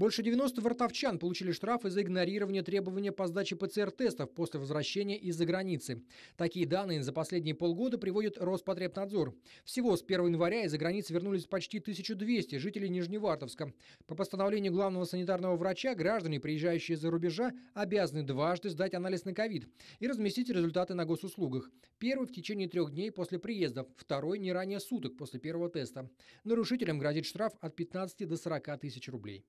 Больше 90 вартовчан получили штрафы за игнорирование требования по сдаче ПЦР-тестов после возвращения из-за границы. Такие данные за последние полгода приводит Роспотребнадзор. Всего с 1 января из-за границы вернулись почти 1200 жителей Нижневартовска. По постановлению главного санитарного врача, граждане, приезжающие за рубежа, обязаны дважды сдать анализ на ковид и разместить результаты на госуслугах. Первый в течение трех дней после приезда, второй не ранее суток после первого теста. Нарушителям грозит штраф от 15 до 40 тысяч рублей.